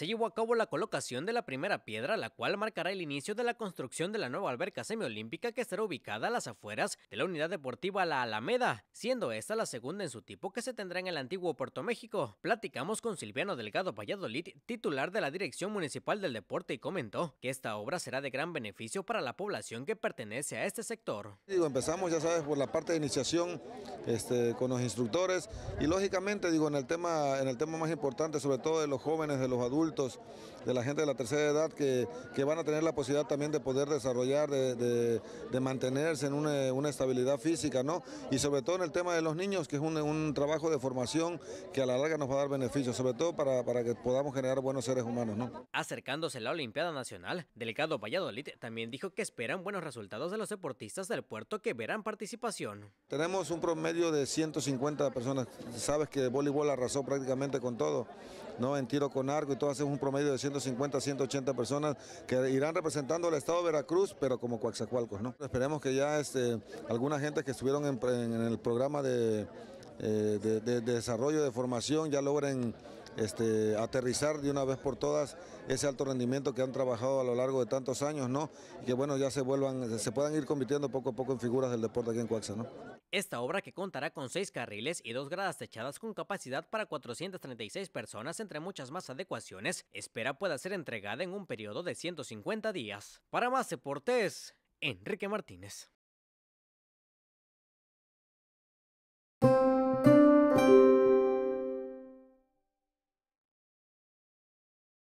se llevó a cabo la colocación de la primera piedra, la cual marcará el inicio de la construcción de la nueva alberca semiolímpica que estará ubicada a las afueras de la unidad deportiva La Alameda, siendo esta la segunda en su tipo que se tendrá en el antiguo Puerto México. Platicamos con Silviano Delgado Valladolid, titular de la Dirección Municipal del Deporte, y comentó que esta obra será de gran beneficio para la población que pertenece a este sector. Digo, empezamos, ya sabes, por la parte de iniciación este, con los instructores y lógicamente, digo, en el tema, en el tema más importante, sobre todo de los jóvenes, de los adultos, de la gente de la tercera edad que, que van a tener la posibilidad también de poder desarrollar, de, mantenerse en una, estabilidad física, ¿no? Y sobre todo en el tema de los niños, que es un, trabajo de formación que a la larga nos va a dar beneficios, sobre todo para, para que podamos generar buenos seres humanos, ¿no? Acercándose a la Olimpiada Nacional, delegado Valladolid también dijo que esperan buenos resultados de los deportistas del puerto que verán participación. Tenemos un promedio de 150 personas, sabes que voleibol arrasó prácticamente con todo, en tiro con arco y todo, hacemos un promedio de 150, 180 personas que irán representando al estado de Veracruz, pero como coaxacualcos. ¿no? Esperemos que ya este, alguna gente que estuvieron en, el programa eh, de desarrollo de formación ya logren este, aterrizar de una vez por todas ese alto rendimiento que han trabajado a lo largo de tantos años, ¿no? Y que bueno, ya se vuelvan, se puedan ir convirtiendo poco a poco en figuras del deporte aquí en Coaxa, Esta obra que contará con seis carriles y dos gradas techadas con capacidad para 436 personas, entre muchas más adecuaciones, espera pueda ser entregada en un periodo de 150 días. Para más deportes, Enrique Martínez.